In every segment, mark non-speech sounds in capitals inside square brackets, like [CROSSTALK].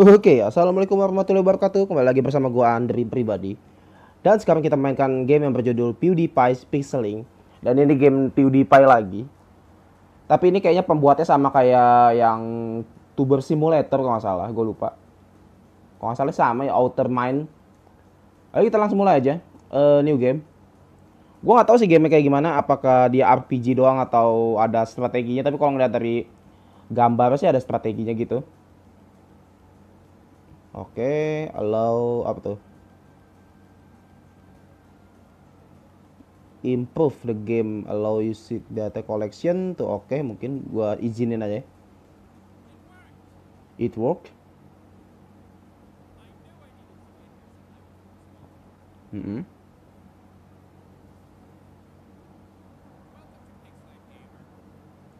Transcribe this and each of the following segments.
Oke, okay, assalamualaikum warahmatullahi wabarakatuh. Kembali lagi bersama gue Andri pribadi. Dan sekarang kita mainkan game yang berjudul PewDiePie Pixeling. Dan ini game PewDiePie lagi. Tapi ini kayaknya pembuatnya sama kayak yang Tuber Simulator kalau nggak salah, gue lupa. Kalau nggak salah sama ya Outer Mind. Ayo kita langsung mulai aja. Uh, new game. Gue nggak tahu sih game kayak gimana. Apakah dia RPG doang atau ada strateginya? Tapi kalau ngeliat dari gambar pasti ada strateginya gitu oke okay, allow apa tuh improve the game allow use data collection tuh oke okay, mungkin gua izinin aja it work. mm -hmm.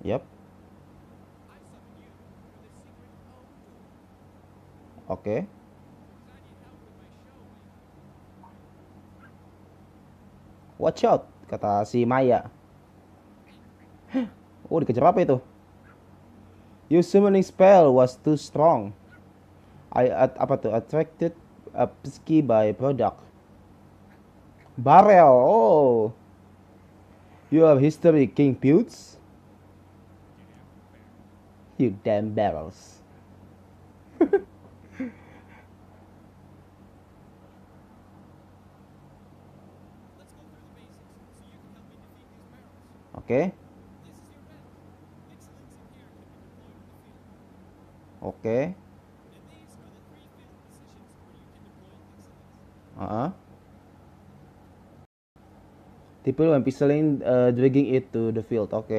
yep Oke. Okay. Watch out, kata si Maya. [GASPS] Oh, dikejar apa itu? Your summoning spell was too strong. I at, apa tuh? Attracted a pesky by product. Barrel, Oh. You have history King Pewds. You damn barrels. [LAUGHS] Oke. Oke. Uh -huh. People when pixeling uh, eh, dragging it to the field. Oke.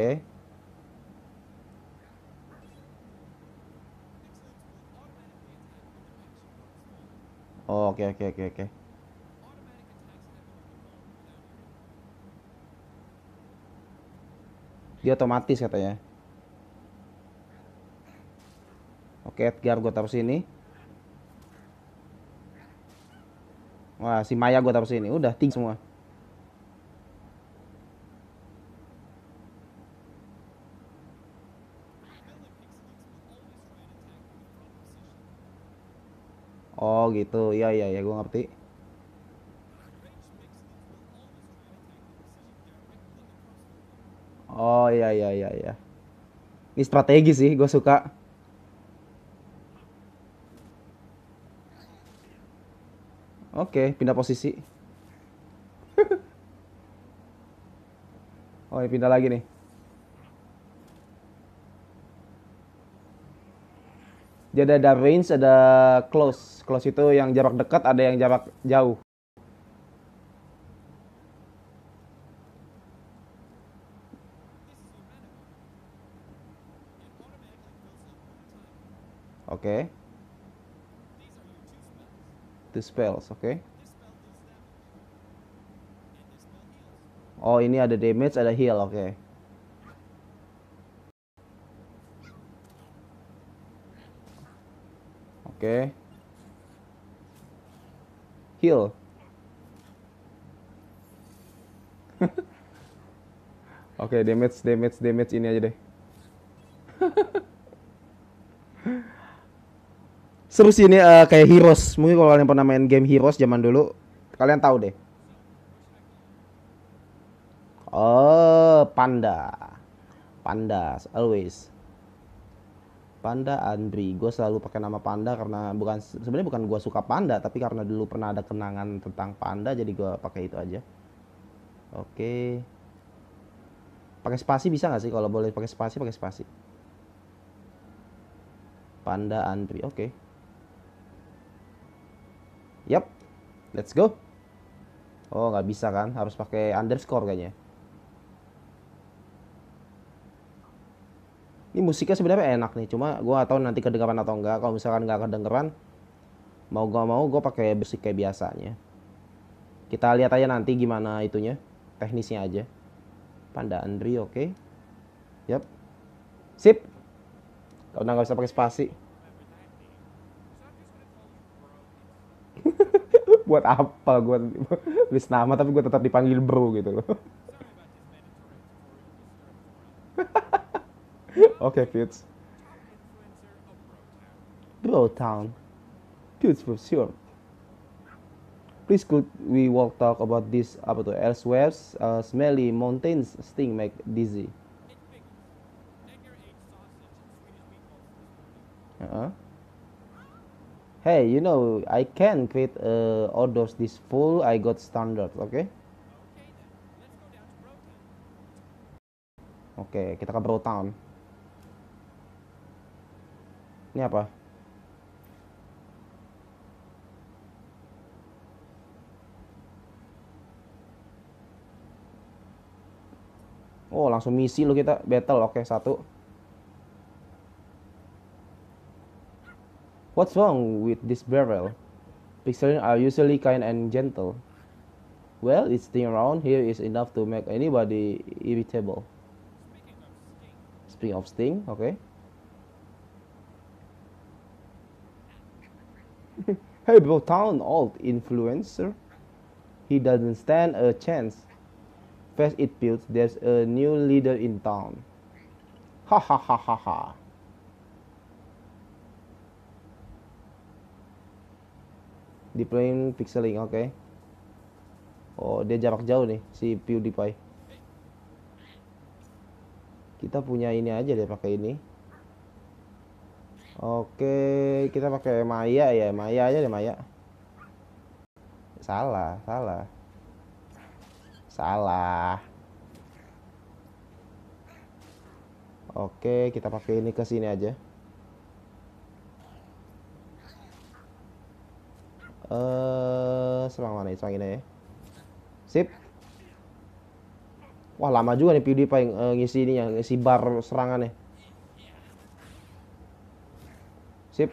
Okay. Oke, oke, oke, oke. Dia otomatis katanya. Oke, Edgar gue taruh sini. Wah, si Maya gue taruh sini. Udah, tinggi semua. Oh gitu, iya iya ya, ya, ya gue ngerti. iya iya iya iya. Ini strategi sih, gue suka. Oke, pindah posisi. [LAUGHS] oh, pindah lagi nih. Jadi ada range, ada close. Close itu yang jarak dekat, ada yang jarak jauh. oke okay. dispels oke okay. oh ini ada damage ada heal oke okay. oke okay. heal [LAUGHS] Oke, okay, damage, damage, damage ini aja deh. [LAUGHS] seru sih ini uh, kayak Heroes. Mungkin kalau kalian pernah main game Heroes zaman dulu, kalian tahu deh. Oh, panda. Panda always. Panda Andri, gue selalu pakai nama Panda karena bukan sebenarnya bukan gue suka Panda, tapi karena dulu pernah ada kenangan tentang Panda, jadi gue pakai itu aja. Oke, pakai spasi bisa nggak sih? Kalau boleh pakai spasi, pakai spasi. Panda Andri, oke. Okay. Yap. Let's go. Oh, nggak bisa kan? Harus pakai underscore kayaknya. Ini musiknya sebenarnya enak nih, cuma gue atau nanti kedengeran atau enggak. Kalau misalkan nggak kedengeran, mau gak mau gue pakai musik kayak biasanya. Kita lihat aja nanti gimana itunya, teknisnya aja. Panda Andri, oke. Okay. Yap. Sip. Udah nggak bisa pakai spasi. buat apa gue tulis nama tapi gue tetap dipanggil bro gitu loh [LAUGHS] Oke, okay, Bro Town. Dudes for sure. Please could we walk talk about this apa tuh? Elsewhere, uh, smelly mountains sting make dizzy. hey you know I can create uh, orders this full I got standard oke okay? oke okay, kita ke Bro Town ini apa Oh langsung misi lo kita battle oke okay, satu What's wrong with this barrel? Pixies are usually kind and gentle. Well, its thing around here is enough to make anybody irritable. Speaking of sting, okay. [LAUGHS] hey, bro, town old influencer. He doesn't stand a chance. Fast it builds, there's a new leader in town. Ha ha ha ha ha. Di plane pixeling, oke. Okay. Oh, dia jarak jauh nih si PewDiePie. Kita punya ini aja deh pakai ini. Oke, okay, kita pakai Maya ya, Maya aja deh Maya. Salah, salah. Salah. Oke, okay, kita pakai ini ke sini aja. Eh, serang mana? Serang ini ya. Sip. Wah, lama juga nih paling uh, eh, ngisi ini yang ngisi bar serangannya. Sip.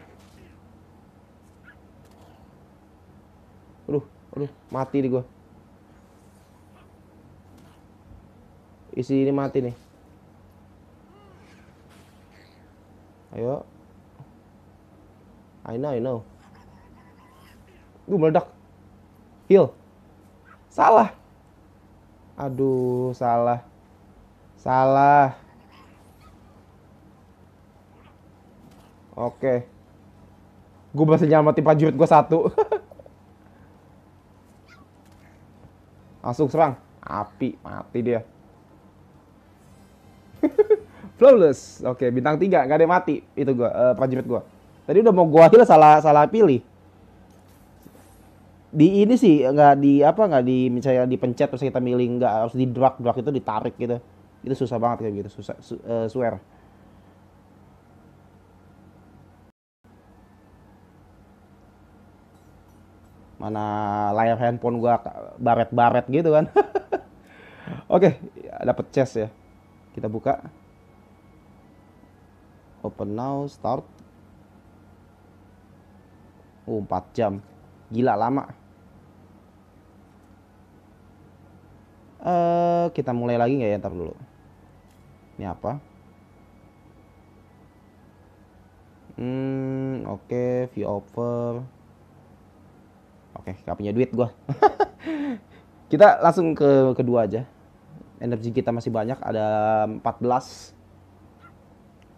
Aduh, aduh, mati nih gua. Isi ini mati nih. Ayo. I know, I know gue meledak heal salah aduh salah salah oke gue masih nyamati prajurit gue satu [LAUGHS] langsung serang api mati dia [LAUGHS] flawless oke bintang tiga, gak ada yang mati itu gue uh, prajurit gue tadi udah mau gue heal salah salah pilih di ini sih nggak di apa nggak di misalnya dipencet terus kita milih nggak harus di drag drag itu ditarik gitu itu susah banget kayak gitu susah su, uh, swear mana layar handphone gua baret-baret gitu kan [LAUGHS] oke okay, dapet chest ya kita buka open now start oh 4 jam Gila lama. Uh, kita mulai lagi nggak ya? Ntar dulu. Ini apa? Hmm, oke, okay, view over. Oke, okay, gak punya duit gua. [LAUGHS] kita langsung ke kedua aja. Energi kita masih banyak, ada 14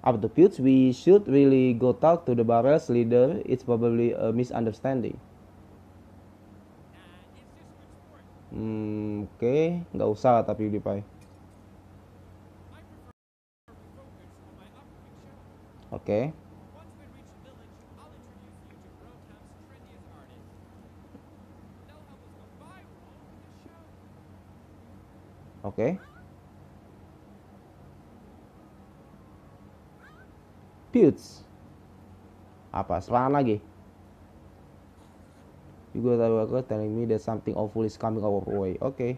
Up the pitch, we should really go talk to the barrel's leader. It's probably a misunderstanding. Hmm, oke, okay. nggak usah tapi PewDiePie. Oke. Okay. Oke. Okay. Pewds. Apa? Serangan lagi? You got a record telling me that something awful is coming our way. Oke. Okay.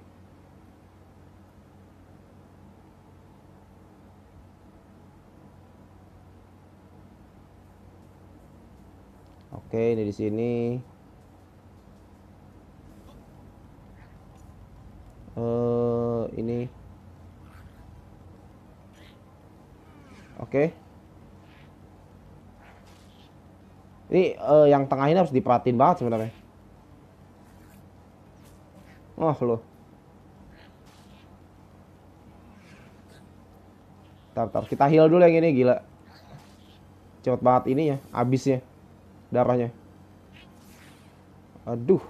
Oke, okay, ini di sini. Eh, uh, ini. Oke. Okay. Ini uh, yang tengah ini harus diperhatiin banget sebenarnya. Oh loh. Tar, tar. Kita heal dulu yang ini gila. Cepet banget ini ya, abisnya darahnya. Aduh.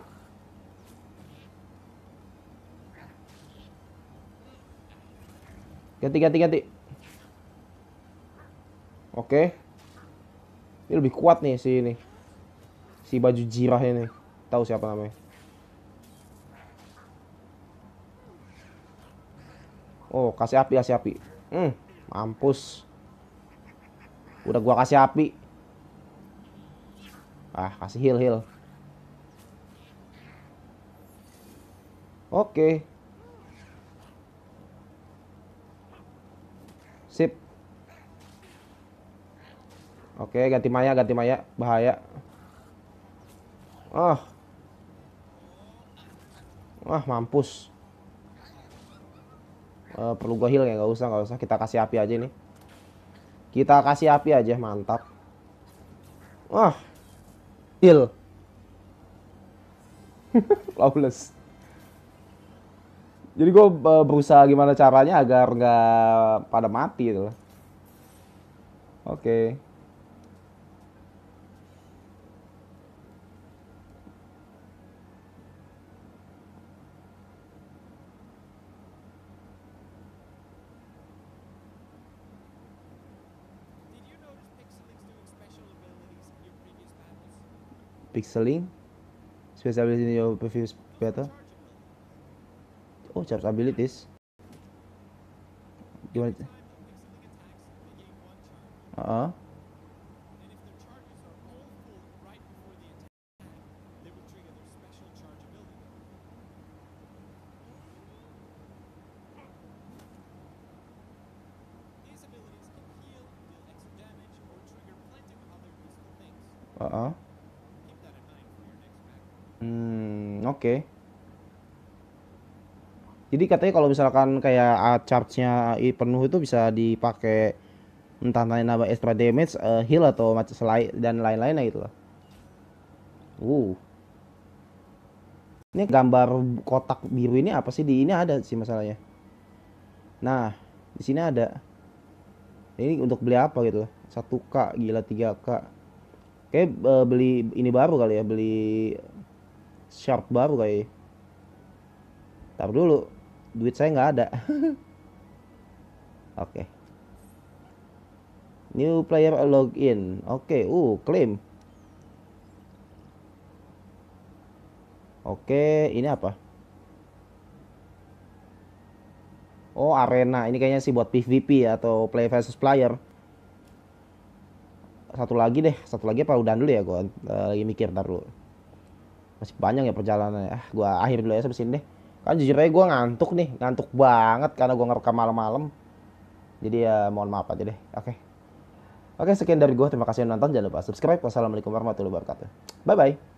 Ganti ganti ganti. Oke. Ini lebih kuat nih si ini. Si baju jirah ini. Tahu siapa namanya? Oh, kasih api, kasih api. Hmm, mampus. Udah gua kasih api. Ah, kasih heal, heal. Oke. Okay. Sip. Oke, okay, ganti Maya, ganti Maya. Bahaya. Ah. Oh. Wah, mampus uh, perlu gue heal ya nggak usah nggak usah kita kasih api aja nih kita kasih api aja mantap wah heal flawless [LAUGHS] jadi gue eh, berusaha gimana caranya agar nggak pada mati itu oke pixeling space ability in your previous better oh charge abilities gimana uh uh-huh. uh Uh-uh. oke. Okay. Jadi katanya kalau misalkan kayak uh, charge-nya penuh itu bisa dipakai entah nambah extra damage, uh, heal atau macam selain dan lain-lainnya gitu loh. Uh. Ini gambar kotak biru ini apa sih di ini ada sih masalahnya. Nah, di sini ada. Ini untuk beli apa gitu loh. 1K gila 3K. Oke, uh, beli ini baru kali ya, beli short baru kali tar dulu duit saya nggak ada [LAUGHS] oke okay. new player login oke okay. uh claim oke okay. ini apa oh arena ini kayaknya sih buat pvp ya, atau play versus player satu lagi deh satu lagi apa udah dulu ya gue eh, lagi mikir ntar dulu masih panjang ya perjalanannya ah gue akhir dulu ya sampai sini deh kan jujur aja gue ngantuk nih ngantuk banget karena gue ngerekam malam-malam jadi ya mohon maaf aja deh oke okay. oke okay, sekian dari gue terima kasih yang nonton jangan lupa subscribe wassalamualaikum warahmatullahi wabarakatuh bye bye